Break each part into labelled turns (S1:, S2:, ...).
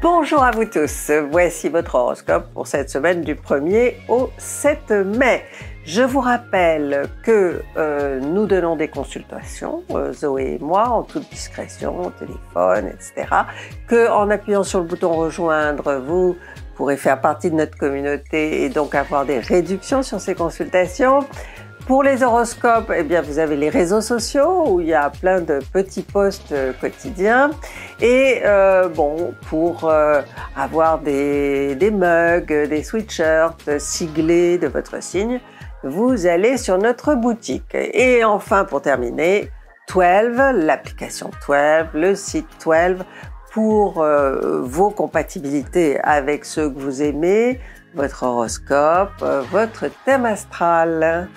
S1: Bonjour à vous tous, voici votre horoscope pour cette semaine du 1er au 7 mai. Je vous rappelle que euh, nous donnons des consultations, euh, Zoé et moi, en toute discrétion, au téléphone, etc. Que en appuyant sur le bouton rejoindre, vous pourrez faire partie de notre communauté et donc avoir des réductions sur ces consultations. Pour les horoscopes, eh bien, vous avez les réseaux sociaux où il y a plein de petits posts euh, quotidiens. Et euh, bon, pour euh, avoir des, mugs, des sweatshirts siglés de votre signe, vous allez sur notre boutique. Et enfin, pour terminer, 12, l'application 12, le site 12 pour euh, vos compatibilités avec ceux que vous aimez, votre horoscope, votre thème astral.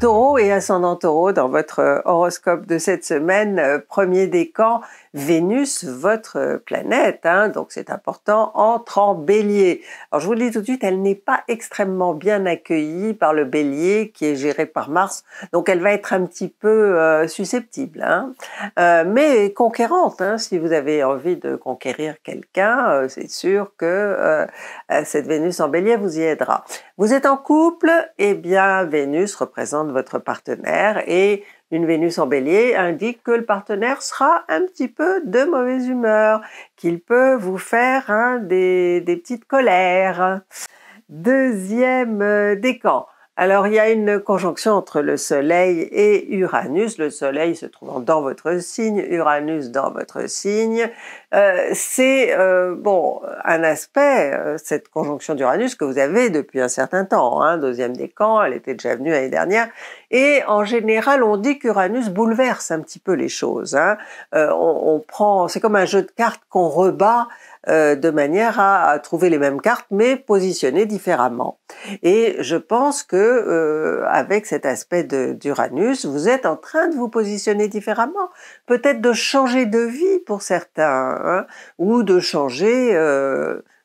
S1: Taureau et ascendant taureau dans votre euh, horoscope de cette semaine, euh, premier décan, Vénus, votre euh, planète, hein, donc c'est important, entre en bélier. Alors je vous le dis tout de suite, elle n'est pas extrêmement bien accueillie par le bélier qui est géré par Mars, donc elle va être un petit peu euh, susceptible, hein. euh, mais conquérante. Hein, si vous avez envie de conquérir quelqu'un, c'est sûr que cette Vénus en bélier vous y aidera. Vous êtes en couple, eh bien Vénus représente votre partenaire et une Vénus en bélier indique que le partenaire sera un petit peu de mauvaise humeur, qu'il peut vous faire hein, des, petites colères. Deuxième euh, décan. Alors, il y a une conjonction entre le Soleil et Uranus. Le Soleil se trouvant dans votre signe, Uranus dans votre signe. Euh, c'est euh, bon un aspect, cette conjonction d'Uranus que vous avez depuis un certain temps. Hein, deuxième décan, elle était déjà venue l'année dernière. Et en général, on dit qu'Uranus bouleverse un petit peu les choses. Hein. Euh, on, prend, c'est comme un jeu de cartes qu'on rebat euh, de manière à, trouver les mêmes cartes, mais positionnées différemment. Et je pense que euh, avec cet aspect d'Uranus, vous êtes en train de vous positionner différemment, peut-être de changer de vie pour certains, hein, ou de changer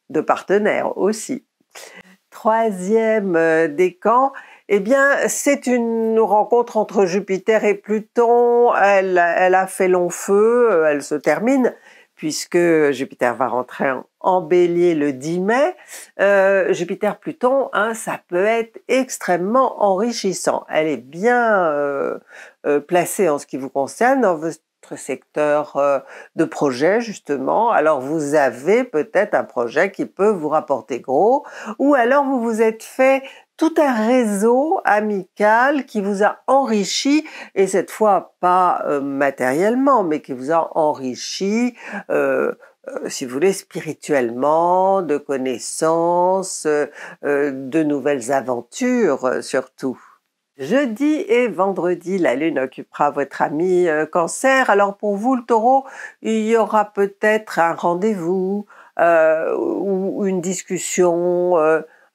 S1: de partenaire aussi. Troisième décan, eh bien, c'est une rencontre entre Jupiter et Pluton. Elle, a fait long feu, elle se termine, puisque Jupiter va rentrer en, bélier le 10 mai. Euh, Jupiter-Pluton, hein, ça peut être extrêmement enrichissant. Elle est bien euh, euh, placée en ce qui vous concerne, dans votre secteur de projet justement, alors vous avez peut-être un projet qui peut vous rapporter gros, ou alors vous vous êtes fait tout un réseau amical qui vous a enrichi, et cette fois pas euh, matériellement, mais qui vous a enrichi, euh, euh, si vous voulez, spirituellement, de connaissances, de nouvelles aventures surtout. Jeudi et vendredi, la Lune occupera votre ami cancer. Alors pour vous, le taureau, il y aura peut-être un rendez-vous ou une discussion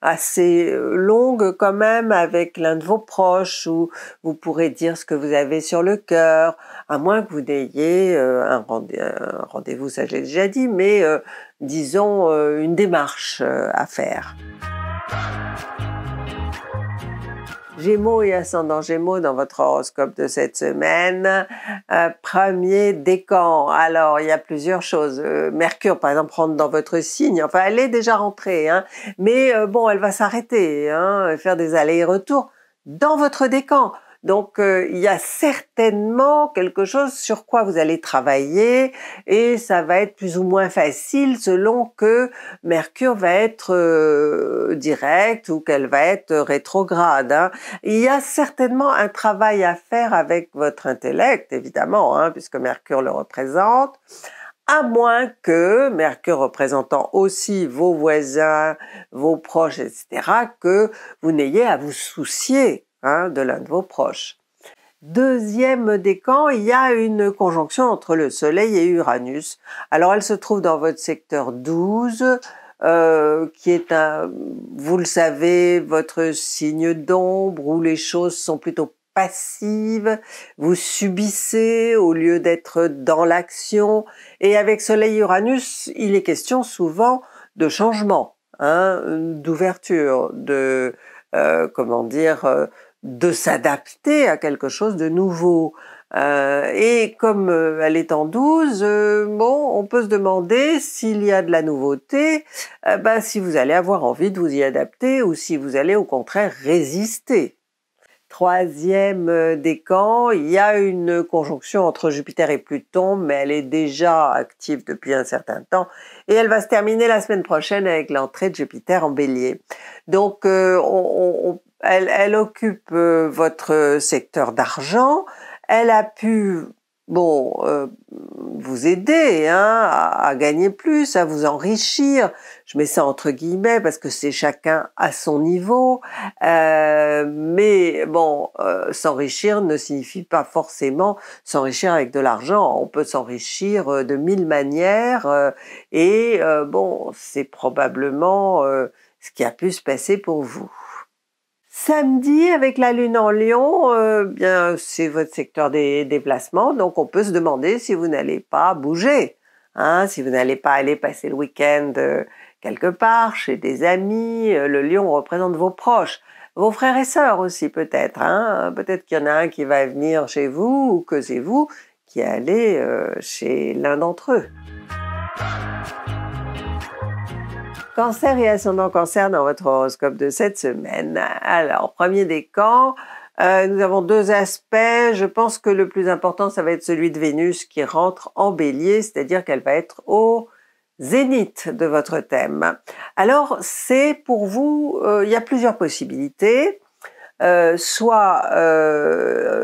S1: assez euh, longue quand même avec l'un de vos proches où vous pourrez dire ce que vous avez sur le cœur, à moins que vous n'ayez euh, un, rendez- vous ça j'ai déjà dit, mais euh, disons une démarche à faire. Gémeaux et ascendant Gémeaux dans votre horoscope de cette semaine. Euh, premier décan. Alors, il y a plusieurs choses. Euh, Mercure, par exemple, rentre dans votre signe. Enfin, elle est déjà rentrée, hein. mais euh, bon, elle va s'arrêter, hein, faire des allers-retours dans votre décan. Donc euh, il y a certainement quelque chose sur quoi vous allez travailler et ça va être plus ou moins facile selon que Mercure va être euh, direct ou qu'elle va être rétrograde. Hein. Il y a certainement un travail à faire avec votre intellect, évidemment, hein, puisque Mercure le représente à moins que Mercure représentant aussi vos voisins, vos proches, etc., que vous n'ayez à vous soucier Hein, de l'un de vos proches. Deuxième décan, il y a une conjonction entre le Soleil et Uranus. Alors elle se trouve dans votre secteur 12, euh, qui est un, vous le savez, votre signe d'ombre où les choses sont plutôt passives, vous subissez au lieu d'être dans l'action. Et avec Soleil-Uranus, il est question souvent de changement, hein, d'ouverture, de, euh, comment dire, euh, de s'adapter à quelque chose de nouveau. Euh, et comme euh, elle est en 12, euh, bon, on peut se demander s'il y a de la nouveauté, ben, si vous allez avoir envie de vous y adapter ou si vous allez au contraire résister. Troisième décan, il y a une conjonction entre Jupiter et Pluton, mais elle est déjà active depuis un certain temps et elle va se terminer la semaine prochaine avec l'entrée de Jupiter en bélier. Donc on, on, elle, occupe euh, votre secteur d'argent, elle a pu bon euh, vous aider hein, à, gagner plus, à vous enrichir. Je mets ça entre guillemets parce que c'est chacun à son niveau. Euh, mais bon, s'enrichir ne signifie pas forcément s'enrichir avec de l'argent. On peut s'enrichir de mille manières et bon, c'est probablement ce qui a pu se passer pour vous. Samedi, avec la lune en lion, euh, bien c'est votre secteur des déplacements, donc on peut se demander si vous n'allez pas bouger, hein, si vous n'allez pas aller passer le week-end euh, quelque part, chez des amis, euh, le lion représente vos proches, vos frères et sœurs aussi peut-être, hein, peut-être qu'il y en a un qui va venir chez vous ou que c'est vous qui allez chez l'un d'entre eux. Cancer et ascendant cancer dans votre horoscope de cette semaine. Alors, premier décan, euh, nous avons deux aspects. Je pense que le plus important, ça va être celui de Vénus qui rentre en bélier, c'est-à-dire qu'elle va être au zénith de votre thème. Alors, c'est pour vous, euh, il y a plusieurs possibilités. Euh, soit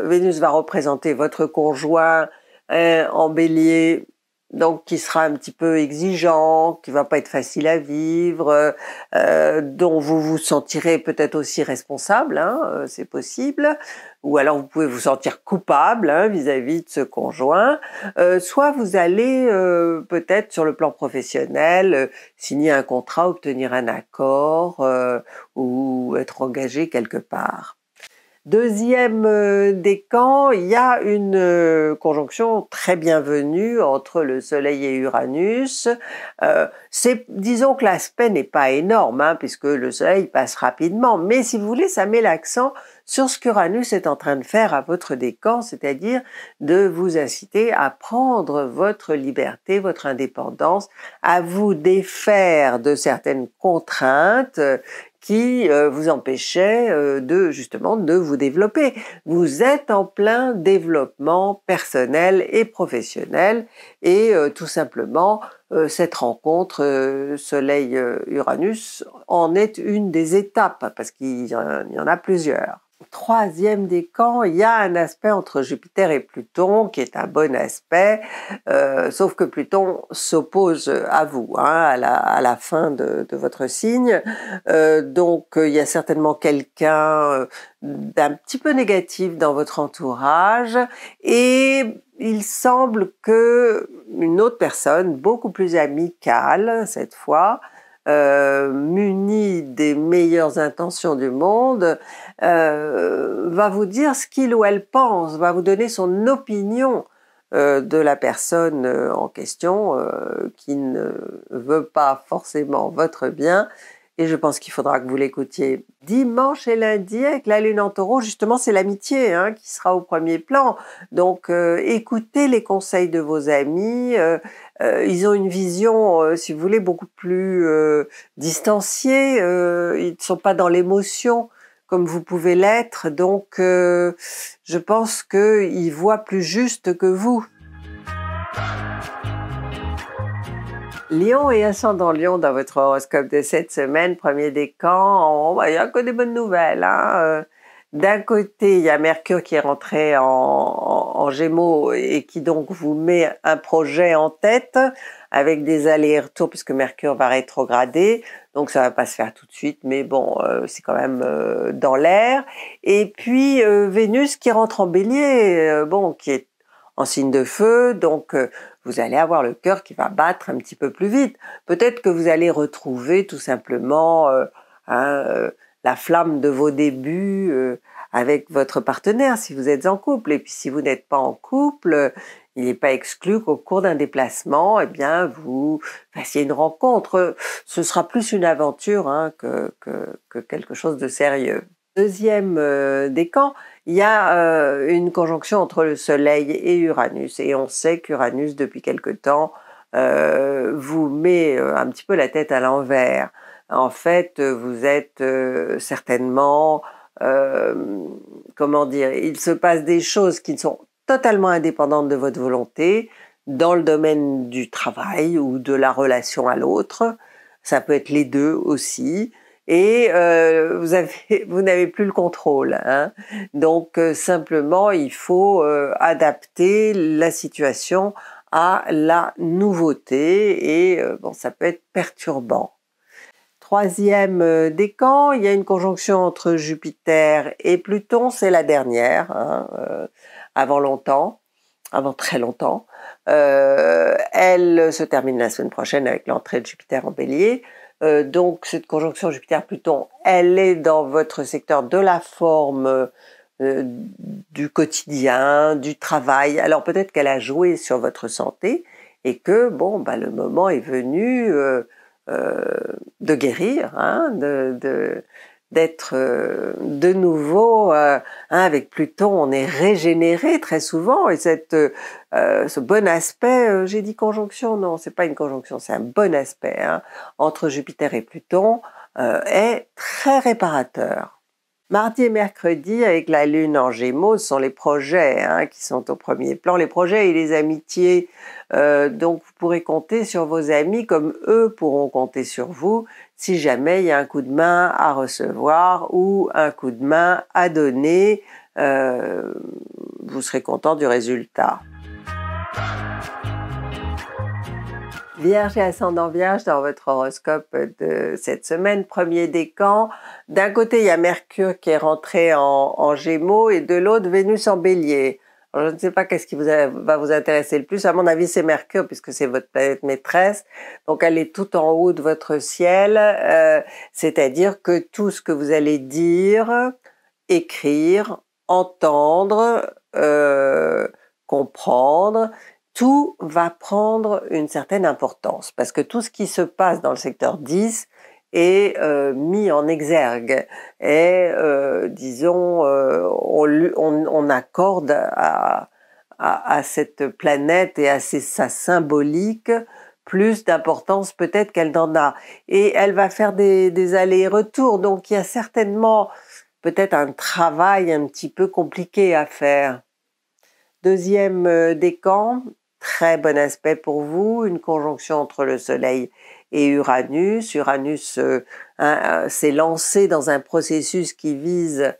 S1: Vénus va représenter votre conjoint en bélier donc qui sera un petit peu exigeant, qui va pas être facile à vivre, euh, dont vous vous sentirez peut-être aussi responsable, hein, euh, c'est possible, ou alors vous pouvez vous sentir coupable hein, vis-à-vis de ce conjoint, euh, soit vous allez peut-être sur le plan professionnel signer un contrat, obtenir un accord ou être engagé quelque part. Deuxième euh, décan, il y a une euh, conjonction très bienvenue entre le Soleil et Uranus. Euh, disons que l'aspect n'est pas énorme, hein, puisque le Soleil passe rapidement, mais si vous voulez, ça met l'accent sur ce qu'Uranus est en train de faire à votre décan, c'est-à-dire de vous inciter à prendre votre liberté, votre indépendance, à vous défaire de certaines contraintes qui euh, vous empêchait euh, de justement de vous développer. Vous êtes en plein développement personnel et professionnel et euh, tout simplement cette rencontre Soleil Uranus en est une des étapes parce qu'il y en a plusieurs troisième décan, il y a un aspect entre Jupiter et Pluton qui est un bon aspect, euh, sauf que Pluton s'oppose à vous, hein, à, la, fin de, votre signe. Euh, donc euh, il y a certainement quelqu'un d'un petit peu négatif dans votre entourage et il semble que une autre personne, beaucoup plus amicale cette fois, euh, muni des meilleures intentions du monde, euh, va vous dire ce qu'il ou elle pense, va vous donner son opinion euh, de la personne en question qui ne veut pas forcément votre bien. Et je pense qu'il faudra que vous l'écoutiez dimanche et lundi avec la lune en taureau. Justement, c'est l'amitié hein, qui sera au premier plan. Donc, écoutez les conseils de vos amis euh, ils ont une vision, euh, si vous voulez, beaucoup plus euh, distanciée. ils ne sont pas dans l'émotion comme vous pouvez l'être. Donc, je pense qu'ils voient plus juste que vous. Lion et ascendant Lion dans votre horoscope de cette semaine, premier décan, oh, bah, il n'y a que des bonnes nouvelles. Hein, d'un côté, il y a Mercure qui est rentré en, en, Gémeaux et qui donc vous met un projet en tête avec des allers-retours puisque Mercure va rétrograder. Donc ça va pas se faire tout de suite, mais bon, euh, c'est quand même euh, dans l'air. Et puis euh, Vénus qui rentre en Bélier, bon, qui est en signe de feu, donc vous allez avoir le cœur qui va battre un petit peu plus vite. Peut-être que vous allez retrouver tout simplement hein, la flamme de vos débuts euh, avec votre partenaire si vous êtes en couple. Et puis si vous n'êtes pas en couple, euh, il n'est pas exclu qu'au cours d'un déplacement, eh bien, vous fassiez une rencontre. Ce sera plus une aventure hein, que, quelque chose de sérieux. Deuxième euh, des décan, il y a une conjonction entre le Soleil et Uranus. Et on sait qu'Uranus, depuis quelque temps, vous met un petit peu la tête à l'envers en fait, euh, vous êtes euh, certainement, euh, comment dire, il se passe des choses qui sont totalement indépendantes de votre volonté dans le domaine du travail ou de la relation à l'autre. Ça peut être les deux aussi. Et euh, vous avez, vous n'avez plus le contrôle. Hein. Donc euh, simplement, il faut adapter la situation à la nouveauté et bon, ça peut être perturbant troisième euh, décan, il y a une conjonction entre Jupiter et Pluton, c'est la dernière, hein, euh, avant longtemps, avant très longtemps. Euh, elle se termine la semaine prochaine avec l'entrée de Jupiter en bélier. donc cette conjonction Jupiter-Pluton, elle est dans votre secteur de la forme, du quotidien, du travail. Alors peut-être qu'elle a joué sur votre santé et que, bon, bah, le moment est venu euh, de guérir, hein, de, d'être euh, de nouveau euh, hein, avec Pluton, on est régénéré très souvent et cette ce bon aspect, j'ai dit conjonction, non, c'est pas une conjonction, c'est un bon aspect hein, entre Jupiter et Pluton est très réparateur. Mardi et mercredi, avec la Lune en Gémeaux, ce sont les projets hein, qui sont au premier plan, les projets et les amitiés. Euh, donc vous pourrez compter sur vos amis comme eux pourront compter sur vous si jamais il y a un coup de main à recevoir ou un coup de main à donner. Euh, vous serez content du résultat. Vierge et ascendant Vierge dans votre horoscope de cette semaine, premier décan. D'un côté, il y a Mercure qui est rentré en, Gémeaux et de l'autre, Vénus en Bélier. je ne sais pas qu'est-ce qui vous va vous intéresser le plus. À mon avis, c'est Mercure puisque c'est votre planète maîtresse. Donc, elle est tout en haut de votre ciel. Euh, c'est-à-dire que tout ce que vous allez dire, écrire, entendre, euh, comprendre, tout va prendre une certaine importance parce que tout ce qui se passe dans le secteur 10 est euh, mis en exergue et euh, disons euh, on, accorde à, cette planète et à sa symbolique plus d'importance peut-être qu'elle n'en a et elle va faire des, des allers-retours donc il y a certainement peut-être un travail un petit peu compliqué à faire. Deuxième décan, très bon aspect pour vous, une conjonction entre le Soleil et Uranus. Uranus euh, s'est lancé dans un processus qui vise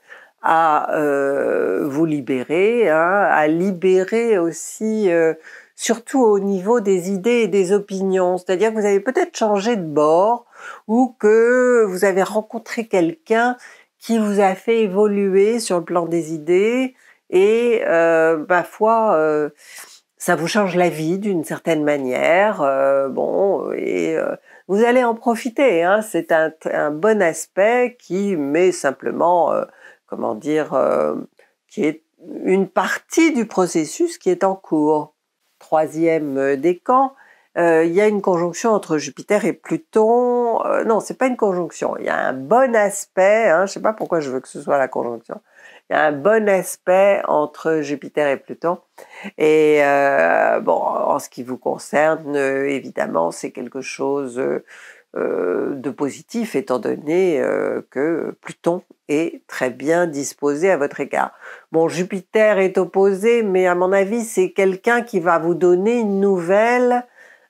S1: à euh, vous libérer, hein, à libérer aussi, euh, surtout au niveau des idées et des opinions. C'est-à-dire que vous avez peut-être changé de bord ou que vous avez rencontré quelqu'un qui vous a fait évoluer sur le plan des idées et, parfois ça vous change la vie d'une certaine manière, euh, bon, et euh, vous allez en profiter. Hein. c'est un, bon aspect qui met simplement, euh, comment dire, qui est une partie du processus qui est en cours. Troisième décan, il y a une conjonction entre Jupiter et Pluton. non, c'est pas une conjonction. Il y a un bon aspect. Hein, je sais pas pourquoi je veux que ce soit la conjonction il y a un bon aspect entre Jupiter et Pluton. Et euh, bon, en ce qui vous concerne, euh, évidemment, c'est quelque chose euh, de positif, étant donné que Pluton est très bien disposé à votre égard. Bon, Jupiter est opposé, mais à mon avis, c'est quelqu'un qui va vous donner une nouvelle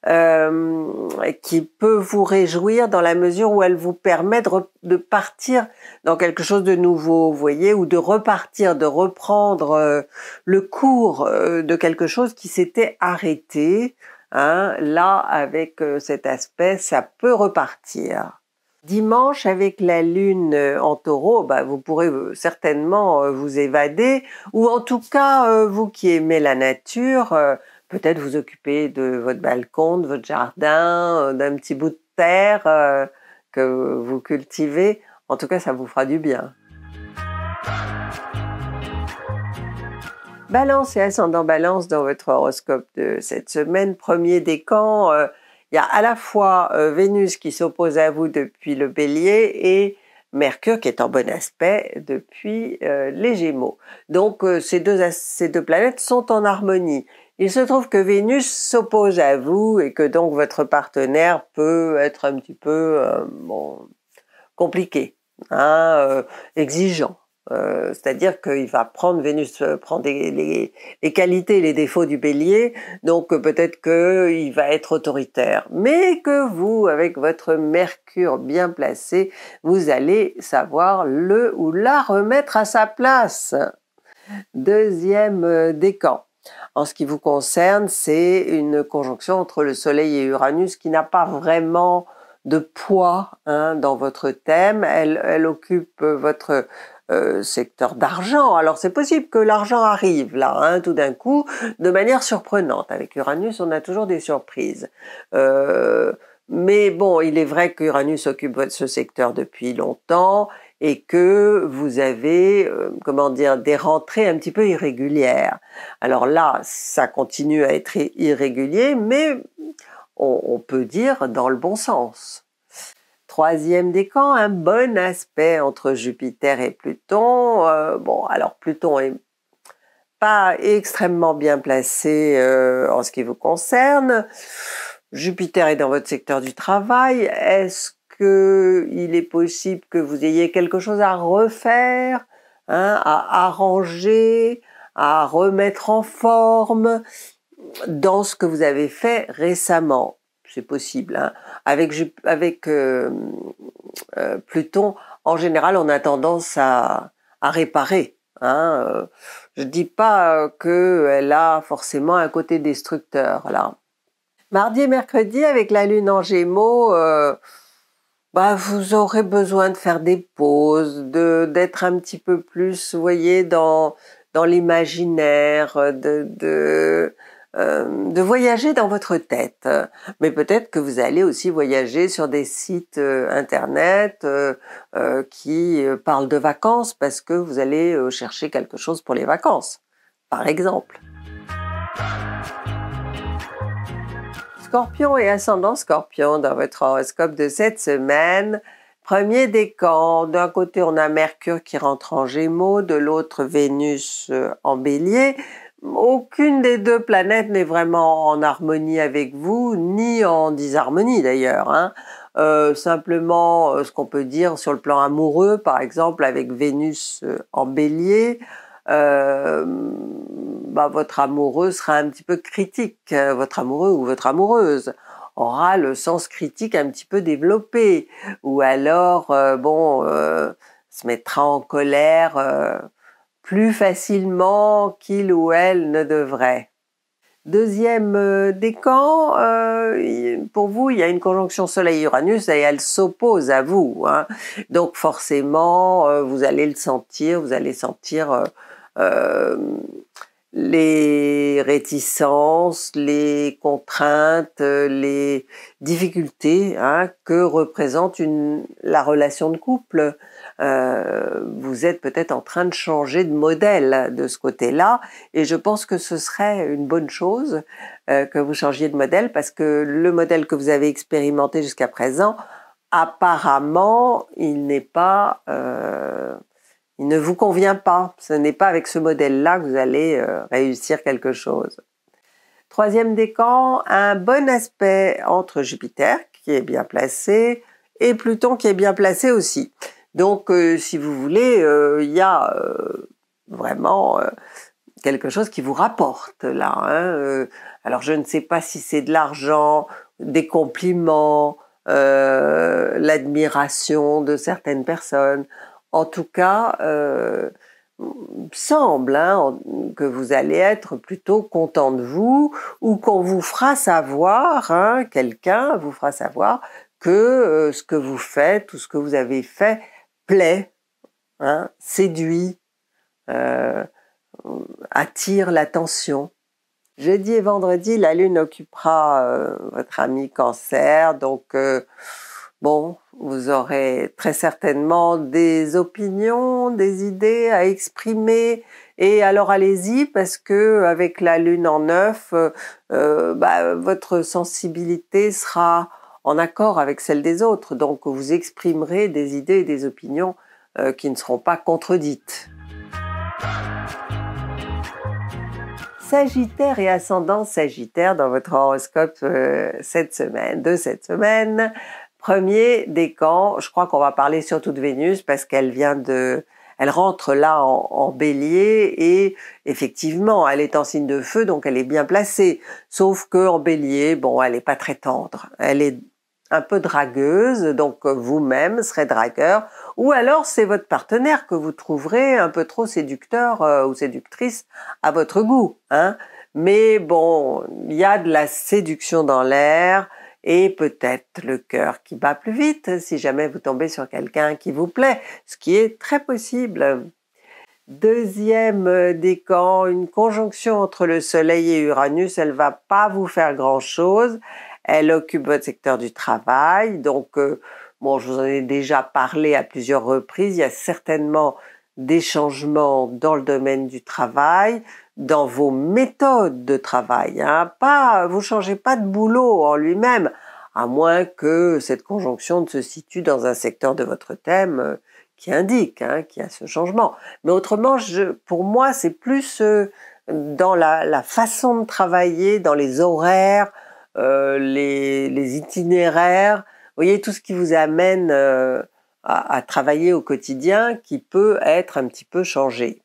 S1: euh, qui peut vous réjouir dans la mesure où elle vous permet de, partir dans quelque chose de nouveau, vous voyez, ou de repartir, de reprendre euh, le cours euh, de quelque chose qui s'était arrêté. Hein. là, avec cet aspect, ça peut repartir. Dimanche, avec la lune en taureau, bah, vous pourrez certainement vous évader, ou en tout cas, vous qui aimez la nature, peut-être vous occuper de votre balcon, de votre jardin, euh, d'un petit bout de terre euh, que vous cultivez. En tout cas, ça vous fera du bien. Balance et ascendant balance dans votre horoscope de cette semaine, premier décan, euh, il y a à la fois Vénus qui s'oppose à vous depuis le bélier et Mercure qui est en bon aspect depuis les Gémeaux. Donc ces, deux, ces deux planètes sont en harmonie. Il se trouve que Vénus s'oppose à vous et que donc votre partenaire peut être un petit peu euh, compliqué, hein, euh, exigeant. Euh, c'est-à-dire qu'il va prendre, Vénus prend les, les, qualités et les défauts du bélier, donc peut-être qu'il va être autoritaire. Mais que vous, avec votre Mercure bien placé, vous allez savoir le ou la remettre à sa place. Deuxième décan. En ce qui vous concerne, c'est une conjonction entre le Soleil et Uranus qui n'a pas vraiment de poids hein, dans votre thème. Elle, occupe euh, votre euh, secteur d'argent. Alors c'est possible que l'argent arrive là, hein, tout d'un coup, de manière surprenante. Avec Uranus, on a toujours des surprises. Euh, mais bon, il est vrai qu'Uranus occupe ce secteur depuis longtemps et que vous avez, euh, comment dire, des rentrées un petit peu irrégulières. Alors là, ça continue à être irrégulier, mais on, peut dire dans le bon sens. Troisième décan, un bon aspect entre Jupiter et Pluton. Euh, bon, alors Pluton est pas extrêmement bien placé euh, en ce qui vous concerne. Jupiter est dans votre secteur du travail. Est-ce il est possible que vous ayez quelque chose à refaire, hein, à arranger, à remettre en forme dans ce que vous avez fait récemment. C'est possible. Hein. Avec, euh, euh, Pluton, en général, on a tendance à, réparer. Hein. Euh, je ne dis pas qu'elle a forcément un côté destructeur là. Mardi et mercredi avec la lune en gémeaux, bah, vous aurez besoin de faire des pauses, de d'être un petit peu plus, vous voyez, dans dans l'imaginaire, de de, euh, de voyager dans votre tête. Mais peut-être que vous allez aussi voyager sur des sites euh, internet euh, qui parlent de vacances parce que vous allez chercher quelque chose pour les vacances, par exemple. Scorpion et ascendant Scorpion dans votre horoscope de cette semaine. Premier décan, d'un côté on a Mercure qui rentre en Gémeaux, de l'autre Vénus euh, en Bélier. Aucune des deux planètes n'est vraiment en harmonie avec vous, ni en disharmonie d'ailleurs. Hein. Euh, simplement, euh, ce qu'on peut dire sur le plan amoureux, par exemple avec Vénus en Bélier, euh, bah, votre amoureux sera un petit peu critique, euh, votre amoureux ou votre amoureuse aura le sens critique un petit peu développé, ou alors, euh, bon, se mettra en colère plus facilement qu'il ou elle ne devrait. Deuxième décan, pour vous, il y a une conjonction Soleil-Uranus et elle s'oppose à vous. Hein. Donc forcément, vous allez le sentir, vous allez sentir euh, les réticences, les contraintes, les difficultés hein, que représente la relation de couple. Euh, vous êtes peut-être en train de changer de modèle de ce côté-là, et je pense que ce serait une bonne chose euh, que vous changiez de modèle, parce que le modèle que vous avez expérimenté jusqu'à présent, apparemment, il n'est pas il ne vous convient pas. Ce n'est pas avec ce modèle-là que vous allez euh, réussir quelque chose. Troisième décan, un bon aspect entre Jupiter, qui est bien placé, et Pluton, qui est bien placé aussi. Donc, euh, si vous voulez, euh, il y a vraiment quelque chose qui vous rapporte là. Hein, alors, je ne sais pas si c'est de l'argent, des compliments, l'admiration de certaines personnes. En tout cas, il euh, semble hein, que vous allez être plutôt content de vous ou qu'on vous fera savoir, hein, quelqu'un vous fera savoir que euh, ce que vous faites ou ce que vous avez fait plaît, hein, séduit, euh, attire l'attention. Jeudi et vendredi, la lune occupera votre ami cancer, donc Bon, vous aurez très certainement des opinions, des idées à exprimer. Et alors allez-y parce que avec la lune en neuf, euh, euh, bah, votre sensibilité sera en accord avec celle des autres. Donc vous exprimerez des idées et des opinions euh, qui ne seront pas contredites. Sagittaire et ascendant Sagittaire dans votre horoscope cette semaine, de cette semaine premier des camps, je crois qu'on va parler surtout de Vénus parce qu'elle vient de, elle rentre là en, bélier et effectivement, elle est en signe de feu, donc elle est bien placée. Sauf que bélier, bon, elle n'est pas très tendre. Elle est un peu dragueuse, donc vous-même serez dragueur, ou alors c'est votre partenaire que vous trouverez un peu trop séducteur euh, ou séductrice à votre goût. Hein. Mais bon, il y a de la séduction dans l'air, et peut-être le cœur qui bat plus vite si jamais vous tombez sur quelqu'un qui vous plaît, ce qui est très possible. Deuxième décan, une conjonction entre le Soleil et Uranus, elle va pas vous faire grand-chose. Elle occupe votre secteur du travail, donc euh, bon, je vous en ai déjà parlé à plusieurs reprises. Il y a certainement des changements dans le domaine du travail dans vos méthodes de travail. Hein. Pas, vous changez pas de boulot en lui-même, à moins que cette conjonction ne se situe dans un secteur de votre thème euh, qui indique hein, qu'il y a ce changement. Mais autrement, je, pour moi, c'est plus euh, dans la, façon de travailler, dans les horaires, euh, les, itinéraires, vous voyez, tout ce qui vous amène à travailler au quotidien qui peut être un petit peu changé.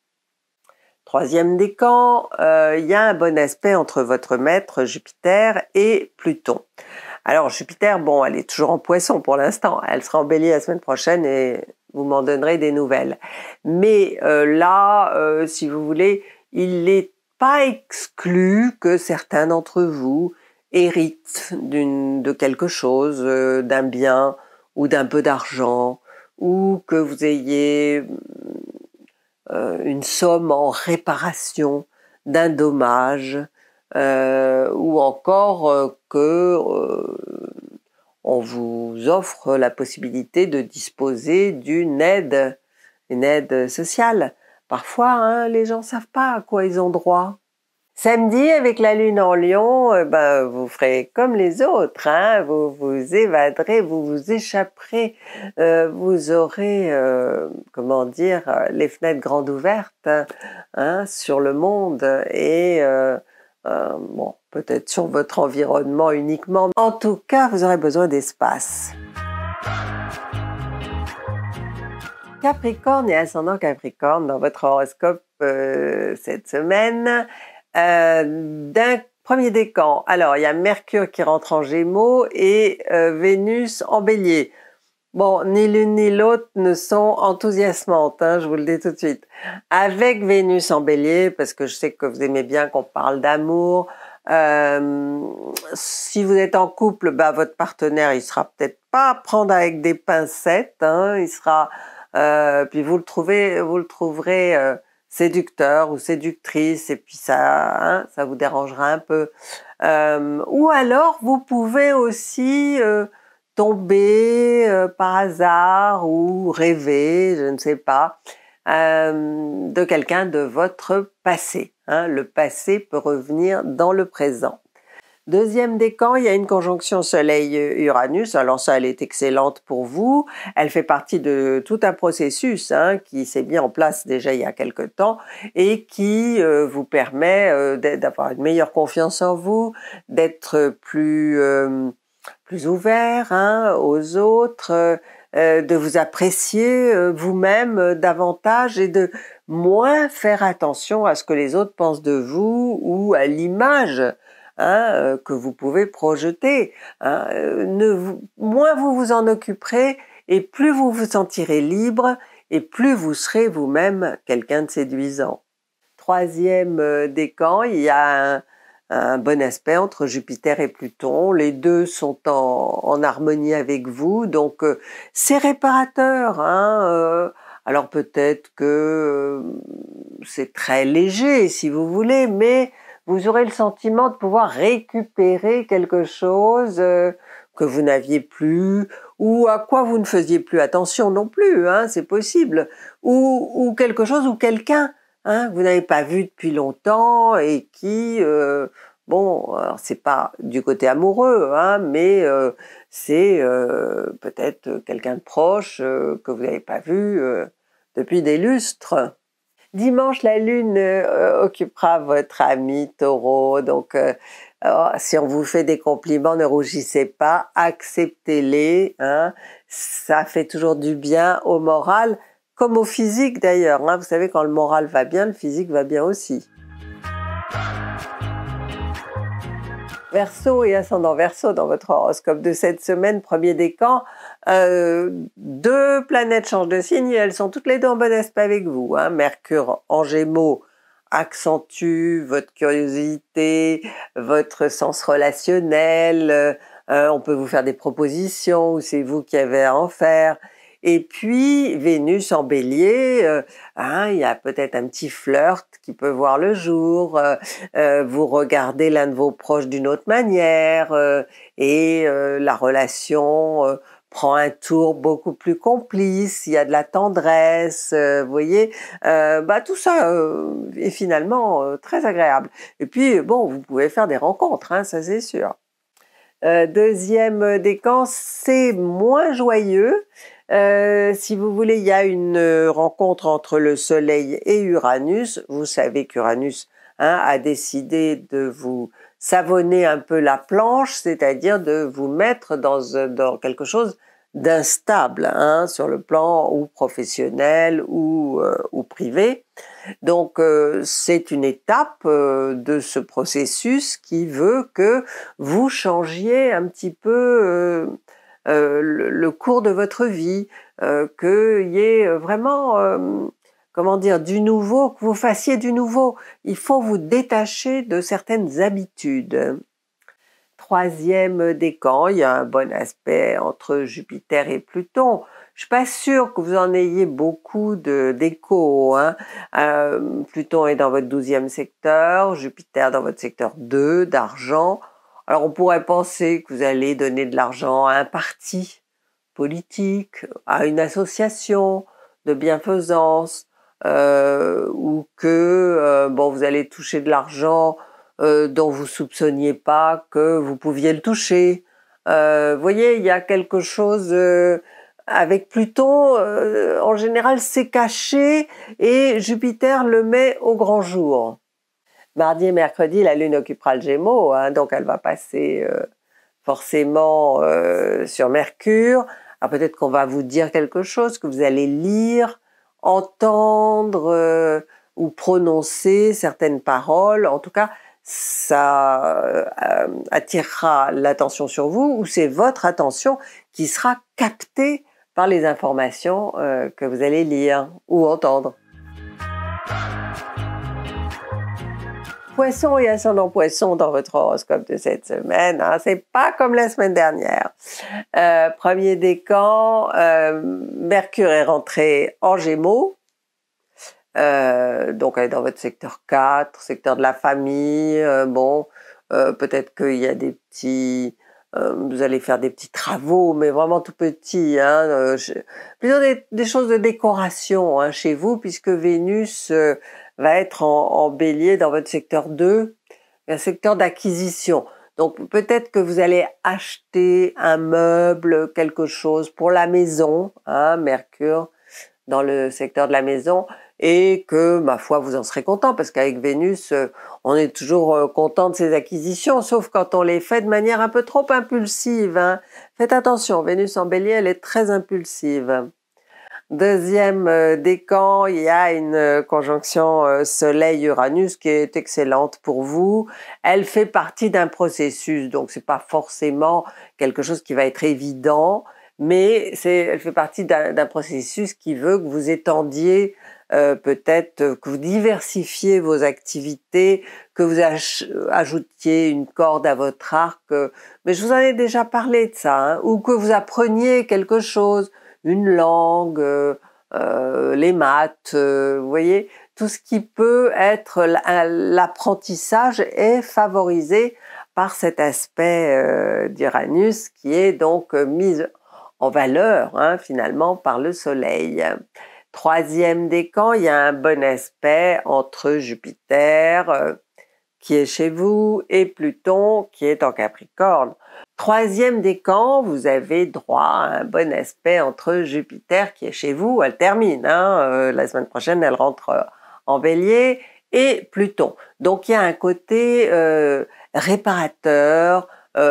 S1: Troisième décan, euh, il y a un bon aspect entre votre maître Jupiter et Pluton. Alors Jupiter, bon, elle est toujours en poisson pour l'instant. Elle sera en bélier la semaine prochaine et vous m'en donnerez des nouvelles. Mais euh, là, euh, si vous voulez, il n'est pas exclu que certains d'entre vous héritent de quelque chose, d'un bien ou d'un peu d'argent, ou que vous ayez euh, une somme en réparation d'un dommage euh, ou encore euh, que on vous offre la possibilité de disposer d'une aide, une aide sociale. Parfois, hein, les gens ne savent pas à quoi ils ont droit. Samedi, avec la lune en lion, euh, ben, vous ferez comme les autres, hein. vous vous évaderez, vous vous échapperez, euh, vous aurez, euh, comment dire, les fenêtres grandes ouvertes hein, sur le monde et bon, peut-être sur votre environnement uniquement. En tout cas, vous aurez besoin d'espace. Capricorne et ascendant Capricorne dans votre horoscope cette semaine, euh, d'un premier décan, alors il y a Mercure qui rentre en Gémeaux et euh, Vénus en Bélier. Bon, ni l'une ni l'autre ne sont enthousiasmantes, hein, je vous le dis tout de suite. Avec Vénus en Bélier, parce que je sais que vous aimez bien qu'on parle d'amour, euh, si vous êtes en couple, bah, votre partenaire, il sera peut-être pas à prendre avec des pincettes, hein, il sera, puis vous le trouvez, vous le trouverez séducteur ou séductrice et puis ça, hein, ça vous dérangera un peu. Euh, ou alors vous pouvez aussi euh, tomber euh, par hasard ou rêver, je ne sais pas, de quelqu'un de votre passé. Hein. Le passé peut revenir dans le présent. Deuxième décan, il y a une conjonction Soleil-Uranus. Alors ça, elle est excellente pour vous. Elle fait partie de tout un processus hein, qui s'est mis en place déjà il y a quelque temps et qui euh, vous permet euh, d'avoir une meilleure confiance en vous, d'être plus, euh, plus ouvert hein, aux autres. de vous apprécier vous-même davantage et de moins faire attention à ce que les autres pensent de vous ou à l'image Hein, euh, que vous pouvez projeter. Hein, euh, moins vous vous en occuperez et plus vous vous sentirez libre et plus vous serez vous-même quelqu'un de séduisant. Troisième euh, décan, il y a un, bon aspect entre Jupiter et Pluton. Les deux sont en, harmonie avec vous, donc c'est réparateur. Hein, alors peut-être que c'est très léger si vous voulez, mais vous aurez le sentiment de pouvoir récupérer quelque chose euh, que vous n'aviez plus ou à quoi vous ne faisiez plus attention non plus, hein, c'est possible, ou, quelque chose ou quelqu'un hein, que vous n'avez pas vu depuis longtemps et qui, euh, bon, c'est pas du côté amoureux, hein, mais euh, c'est peut-être quelqu'un de proche que vous n'avez pas vu depuis des lustres. Dimanche, la lune euh, occupera votre ami taureau. Donc, euh, si on vous fait des compliments, ne rougissez pas, acceptez-les. Hein. Ça fait toujours du bien au moral, comme au physique d'ailleurs. Hein. Vous savez, quand le moral va bien, le physique va bien aussi. Verso et ascendant Verso dans votre horoscope de cette semaine, premier décan, euh, deux planètes changent de signe et elles sont toutes les deux en bon aspect avec vous. Hein. Mercure en Gémeaux accentue votre curiosité, votre sens relationnel, euh, on peut vous faire des propositions ou c'est vous qui avez à en faire. Et puis Vénus en bélier, euh, hein, il y a peut-être un petit flirt qui peut voir le jour, euh, euh, vous regardez l'un de vos proches d'une autre manière et la relation prend un tour beaucoup plus complice, il y a de la tendresse, vous voyez, bah tout ça est finalement très agréable. Et puis bon, vous pouvez faire des rencontres, hein, ça c'est sûr. deuxième décan, c'est moins joyeux, euh, si vous voulez, il y a une euh, rencontre entre le Soleil et Uranus. Vous savez qu'Uranus hein, a décidé de vous savonner un peu la planche, c'est-à-dire de vous mettre dans, euh, quelque chose d'instable hein, sur le plan ou professionnel ou, privé. Donc c'est une étape de ce processus qui veut que vous changiez un petit peu euh, le, cours de votre vie, euh, qu'il y ait euh, vraiment comment dire, du nouveau, que vous fassiez du nouveau. Il faut vous détacher de certaines habitudes. Troisième décan, il y a un bon aspect entre Jupiter et Pluton. Je suis pas sûre que vous en ayez beaucoup d'écho. Hein. Pluton est dans votre douzième secteur, Jupiter dans votre secteur 2 d'argent. Alors on pourrait penser que vous allez donner de l'argent à un parti politique, à une association de bienfaisance, euh, ou que euh, bon vous allez toucher de l'argent euh, dont vous soupçonniez pas que vous pouviez le toucher. Vous voyez, il y a quelque chose avec Pluton. en général, c'est caché et Jupiter le met au grand jour. Mardi et mercredi, la Lune occupera le Gémeaux, hein, donc elle va passer euh, forcément euh, sur Mercure. Alors ah, peut-être qu'on va vous dire quelque chose que vous allez lire, entendre euh, ou prononcer certaines paroles. En tout cas, ça attirera l'attention sur vous ou c'est votre attention qui sera captée par les informations que vous allez lire ou entendre. Poisson et ascendant poisson dans votre horoscope de cette semaine. Hein. C'est pas comme la semaine dernière. Euh, premier décan, euh, Mercure est rentré en gémeaux. Euh, donc elle est dans votre secteur 4, secteur de la famille. Euh, bon, peut-être qu'il y a des petits... vous allez faire des petits travaux, mais vraiment tout petits. Hein, des, choses de décoration hein, chez vous, puisque Vénus va être en, bélier dans votre secteur 2, un secteur d'acquisition. Donc peut-être que vous allez acheter un meuble, quelque chose pour la maison, hein, Mercure dans le secteur de la maison, et que, ma foi, vous en serez content, parce qu'avec Vénus, euh, on est toujours euh, content de ses acquisitions, sauf quand on les fait de manière un peu trop impulsive. Hein. Faites attention, Vénus en bélier, elle est très impulsive. Deuxième euh, décan, il y a une euh, conjonction euh, Soleil-Uranus qui est excellente pour vous. Elle fait partie d'un processus, donc c'est pas forcément quelque chose qui va être évident, mais elle fait partie d'un processus qui veut que vous étendiez peut-être que vous diversifiez vos activités, que vous ajoutiez une corde à votre arc, mais je vous en ai déjà parlé de ça, hein, ou que vous appreniez quelque chose, une langue, euh, euh, les maths, euh, vous voyez, tout ce qui peut être l'apprentissage est favorisé par cet aspect d'Uranus qui est donc mis en valeur hein, finalement par le Soleil. Troisième décan, il y a un bon aspect entre Jupiter qui est chez vous et Pluton qui est en Capricorne troisième décan, vous avez droit à un bon aspect entre Jupiter qui est chez vous, elle termine, hein, euh, la semaine prochaine elle rentre euh, en bélier, et Pluton. Donc il y a un côté euh, réparateur,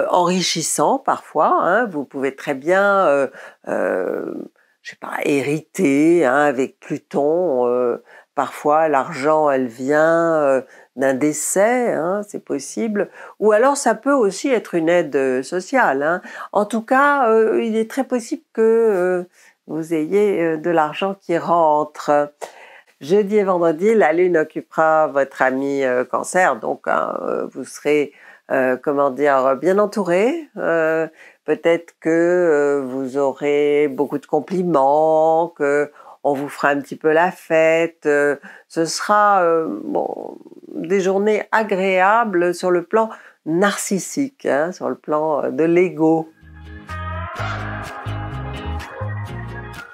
S1: enrichissant parfois, hein. vous pouvez très bien, je sais pas, hériter hein, avec Pluton parfois l'argent elle vient d'un décès, hein, c'est possible. Ou alors ça peut aussi être une aide euh, sociale. Hein. En tout cas, euh, il est très possible que euh, vous ayez de l'argent qui rentre. Jeudi et vendredi, la lune occupera votre ami cancer, donc hein, vous serez, comment dire, bien entouré. Peut-être que vous aurez beaucoup de compliments, on vous fera un petit peu la fête. Euh, ce sera euh, bon, des journées agréables sur le plan narcissique, hein, sur le plan euh, de l'ego.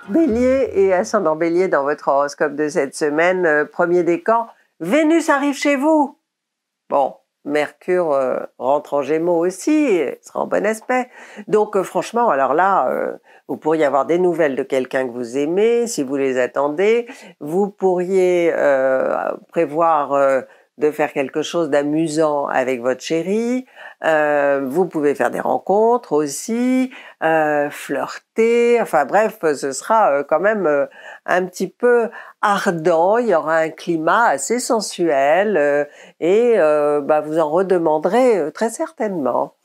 S1: Bélier et ascendant Bélier dans votre horoscope de cette semaine, premier décan, Vénus arrive chez vous. Bon, Mercure euh, rentre en Gémeaux aussi, et sera en bon aspect. Donc euh, franchement, alors là, euh, vous pourriez avoir des nouvelles de quelqu'un que vous aimez, si vous les attendez. Vous pourriez prévoir de faire quelque chose d'amusant avec votre chérie. Euh, vous pouvez faire des rencontres aussi, euh, flirter. Enfin bref, ce sera euh, quand même euh, un petit peu ardent. Il y aura un climat assez sensuel et bah, vous en redemanderez très certainement.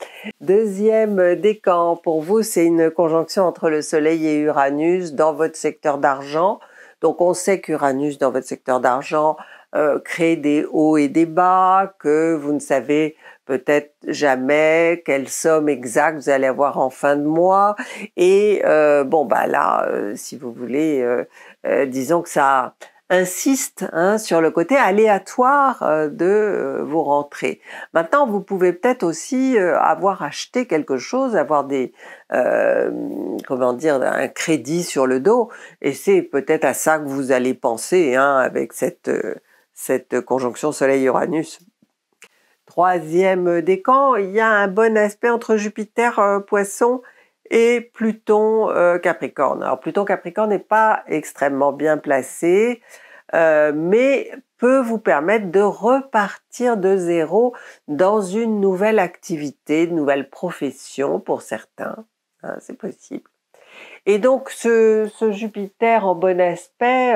S1: Deuxième décan pour vous, c'est une conjonction entre le Soleil et Uranus dans votre secteur d'argent. Donc on sait qu'Uranus dans votre secteur d'argent euh, créer des hauts et des bas, que vous ne savez peut-être jamais quelle somme exacte vous allez avoir en fin de mois. Et euh, bon, bah là, euh, si vous voulez, disons que ça insiste hein, sur le côté aléatoire de vos rentrées. Maintenant, vous pouvez peut-être aussi avoir acheté quelque chose, avoir des comment dire un crédit sur le dos, et c'est peut-être à ça que vous allez penser hein, avec cette cette conjonction Soleil-Uranus. Troisième décan, il y a un bon aspect entre Jupiter-Poisson euh, et Pluton-Capricorne. Euh, Alors Pluton-Capricorne n'est pas extrêmement bien placé, euh, mais peut vous permettre de repartir de zéro dans une nouvelle activité, une nouvelle profession pour certains. Hein, c'est possible. Et donc ce, Jupiter en bon aspect,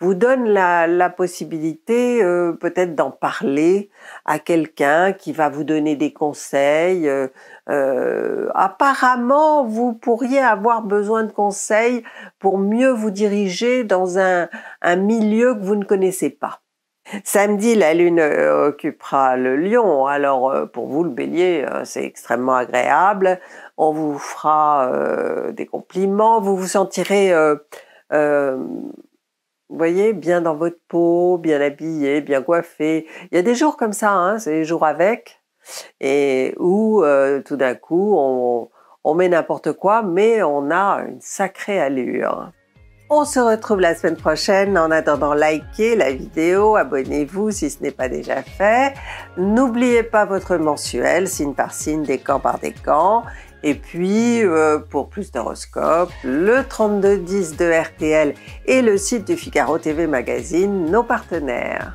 S1: vous donne la, possibilité euh, peut-être d'en parler à quelqu'un qui va vous donner des conseils. Euh, euh, apparemment, vous pourriez avoir besoin de conseils pour mieux vous diriger dans un, milieu que vous ne connaissez pas. Samedi, la Lune occupera le lion, alors pour vous le bélier, c'est extrêmement agréable, on vous fera des compliments, vous vous sentirez voyez, bien dans votre peau, bien habillé, bien coiffé. Il y a des jours comme ça, hein, c'est les jours avec, et où euh, tout d'un coup, on, on met n'importe quoi, mais on a une sacrée allure. On se retrouve la semaine prochaine. En attendant, likez la vidéo, abonnez-vous si ce n'est pas déjà fait. N'oubliez pas votre mensuel, signe par signe, décan par décan. Et puis, euh, pour plus d'horoscopes, le 3210 de RTL et le site du Figaro TV Magazine, nos partenaires.